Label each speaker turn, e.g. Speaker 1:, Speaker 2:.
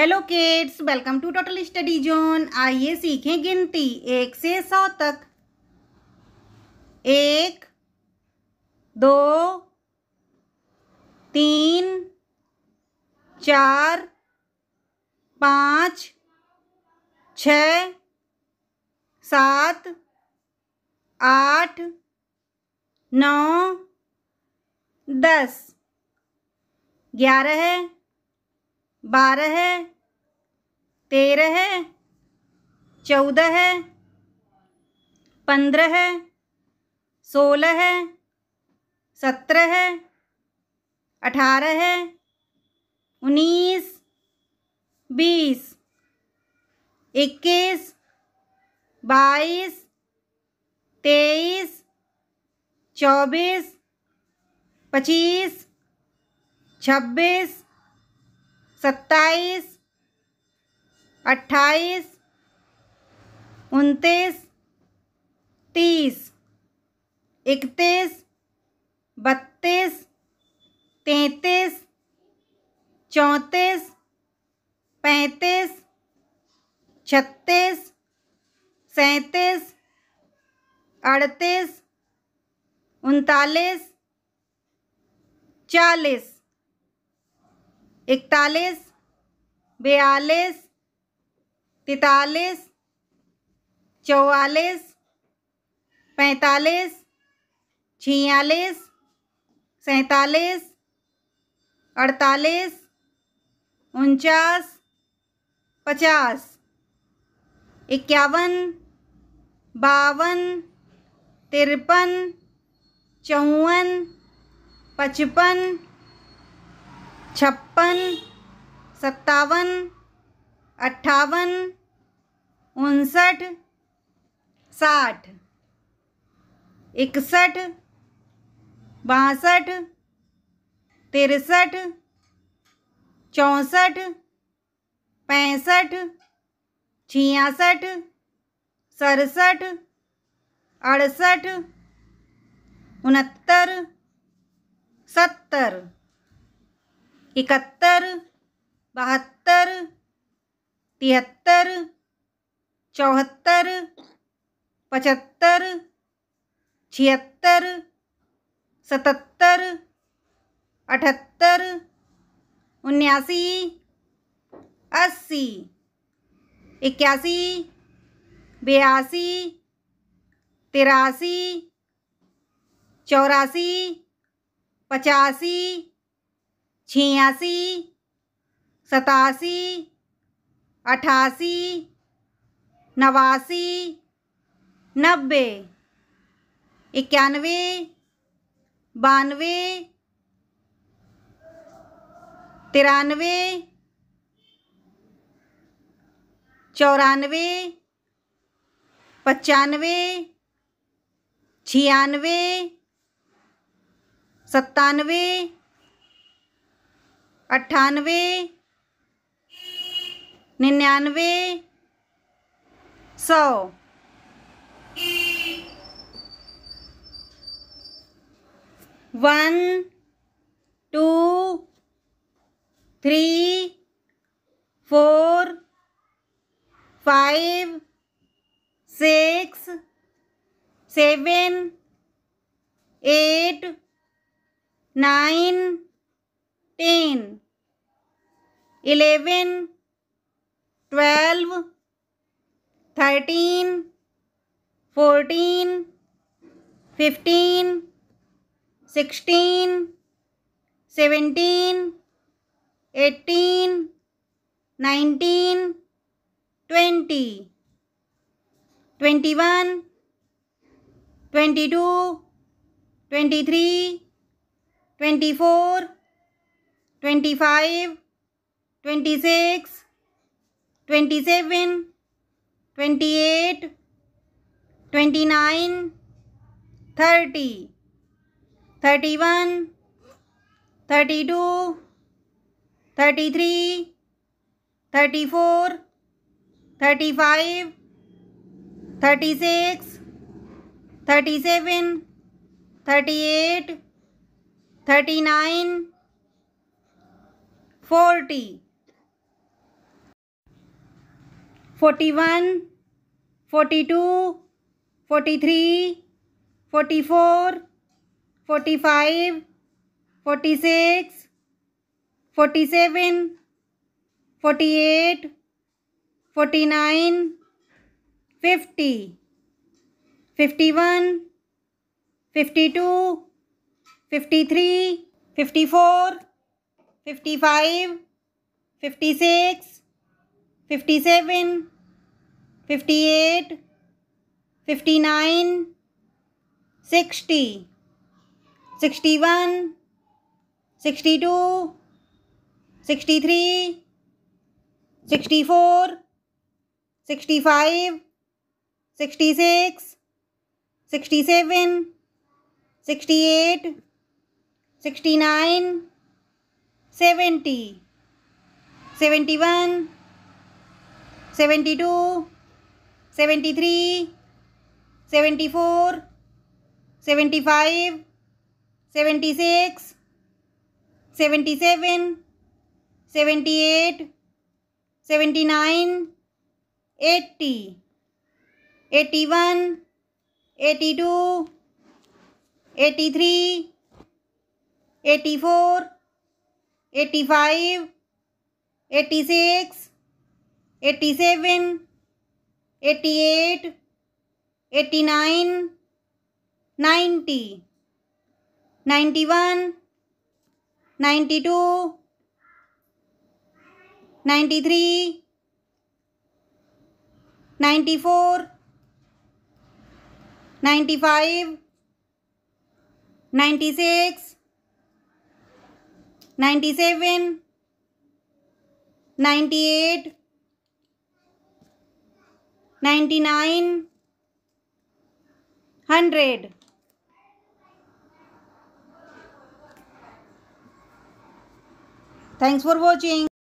Speaker 1: hello kids welcome to total study zone आइए सीखें गिनती एक से सौ तक एक दो तीन चार पाँच छ सात आठ नौ दस ग्यारह है बारह है तेरह है चौदह है पंद्रह है सोलह है सत्रह है अठारह है उन्नीस बीस इक्कीस बाईस तेईस चौबीस पच्चीस छब्बीस सत्ताईस अट्ठाईस उनतीस तीस इकतीस बत्तीस तैंतीस चौंतीस पैंतीस छत्तीस सैंतीस अड़तीस उनतालीस चालीस इकतालीस बयालीस तैतालीस चौवालीस पैंतालीस छियालीस सैंतालीस अड़तालीस उनचास पचास इक्यावन बावन तिरपन चौवन पचपन छप्पन सत्तावन अट्ठावन उनसठ साठ इकसठ बासठ तिरसठ चौंसठ पैंसठ छियासठ सड़सठ अड़सठ उनहत्तर सत्तर इकहत्तर बहत्तर तिहत्तर चौहत्तर पचहत्तर छिहत्तर सतहत्तर अठहत्तर उन्यासी अस्सी इक्यासी बयासी तिरासी चौरासी पचासी छियासी सतासी अठासी नवासी नब्बे इक्यानवे बानवे तिरानवे चौरानवे पचानवे छियानवे सत्तानवे अट्ठानवे निन्यानवे सौ one two three four five six seven eight nine ten eleven twelve thirteen fourteen fifteen sixteen seventeen eighteen nineteen twenty twenty one twenty two twenty three twenty four twenty five twenty six twenty seven twenty eight twenty nine thirty thirty one thirty two thirty three thirty four thirty five thirty six thirty seven thirty eight thirty nine forty forty one forty two forty three forty four forty five forty six forty seven forty eight forty nine fifty fifty one fifty two fifty three fifty four 55, 56, 57, 58, 59, 60, 61, 62, 63, 64, 65, 66, 67, 68, 69, seventy seventy one seventy two seventy three seventy four seventy five seventy six seventy seven seventy eight seventy nine eighty eighty one eighty two eighty three eighty four 85 86 87 88 89 90 91 92 93 94 95 96 ninety seven ninety eight ninety nine hundred thanks for watching